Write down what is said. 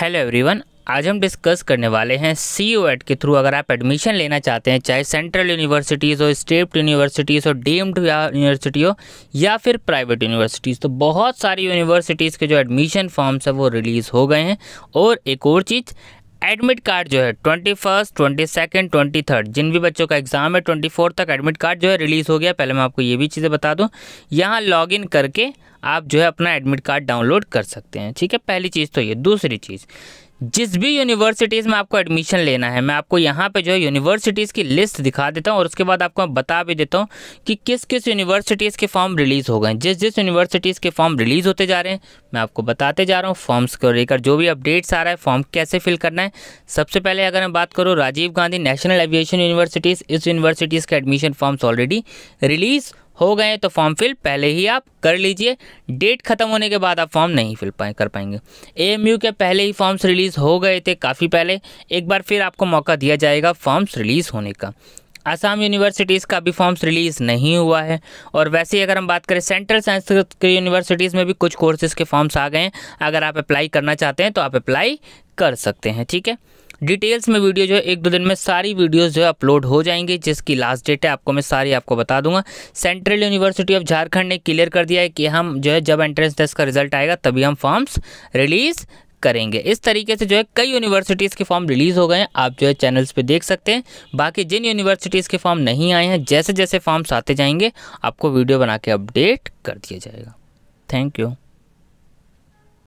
hello everyone आज हम discuss करने वाले हैं सी ओ एड के थ्रू अगर आप एडमिशन लेना चाहते हैं चाहे सेंट्रल यूनिवर्सिटीज़ हो स्टेट यूनिवर्सिटीज़ हो डीम्ड यूनिवर्सिटी हो या फिर प्राइवेट यूनिवर्सिटीज़ तो बहुत सारी यूनिवर्सिटीज़ के जो एडमिशन फॉर्म्स है वो रिलीज़ हो गए हैं और एक और चीज़ एडमिट कार्ड जो है twenty first twenty second twenty third जिन भी बच्चों का एग्ज़ाम है ट्वेंटी फोर्थ तक एडमिट कार्ड जो है रिलीज़ हो गया पहले मैं आपको ये भी चीज़ें बता दूँ यहाँ लॉगिन करके आप जो है अपना एडमिट कार्ड डाउनलोड कर सकते हैं ठीक है पहली चीज़ तो ये दूसरी चीज़ जिस भी यूनिवर्सिटीज़ में आपको एडमिशन लेना है मैं आपको यहाँ पे जो है यूनिवर्सिटीज़ की लिस्ट दिखा देता हूँ और उसके बाद आपको मैं बता भी देता हूँ कि किस किस यूनिवर्सिटीज़ के फॉर्म रिलीज़ हो गए जिस जिस यूनिवर्सिटीज़ के फॉर्म रिलीज़ होते जा रहे हैं मैं आपको बताते जा रहा हूँ फॉर्म्स को लेकर जो भी अपडेट्स आ रहा है फॉर्म कैसे फिल करना है सबसे पहले अगर मैं बात करूँ Rajiv Gandhi national aviation universities इस यूनिवर्सिटीज़ के एडमिशन फॉर्म्स ऑलरेडी रिलीज़ हो गए तो फॉर्म फिल पहले ही आप कर लीजिए डेट खत्म होने के बाद आप फॉर्म नहीं फिल पाए कर पाएंगे एएमयू के पहले ही फॉर्म्स रिलीज़ रिलीज़ हो गए थे काफ़ी पहले एक बार फिर आपको मौका दिया जाएगा फॉर्म्स रिलीज़ होने का आसाम यूनिवर्सिटीज़ का भी फॉर्म्स रिलीज़ नहीं हुआ है और वैसे ही अगर हम बात करें सेंट्रल साइंस के यूनिवर्सिटीज़ में भी कुछ कोर्सेज़ के फॉर्म्स आ गए हैं अगर आप अप्लाई करना चाहते हैं तो आप अप्लाई कर सकते हैं ठीक है डिटेल्स में वीडियो जो है एक दो दिन में सारी वीडियोस जो है अपलोड हो जाएंगी जिसकी लास्ट डेट है आपको मैं सारी आपको बता दूंगा सेंट्रल यूनिवर्सिटी ऑफ झारखंड ने क्लियर कर दिया है कि हम जो है जब एंट्रेंस टेस्ट का रिजल्ट आएगा तभी हम फॉर्म्स रिलीज़ करेंगे इस तरीके से जो है कई यूनिवर्सिटीज़ के फॉर्म रिलीज़ हो गए हैं आप जो है चैनल्स पे देख सकते हैं बाकी जिन यूनिवर्सिटीज़ के फॉर्म नहीं आए हैं जैसे जैसे फॉर्म्स आते जाएंगे आपको वीडियो बना के अपडेट कर दिया जाएगा थैंक यू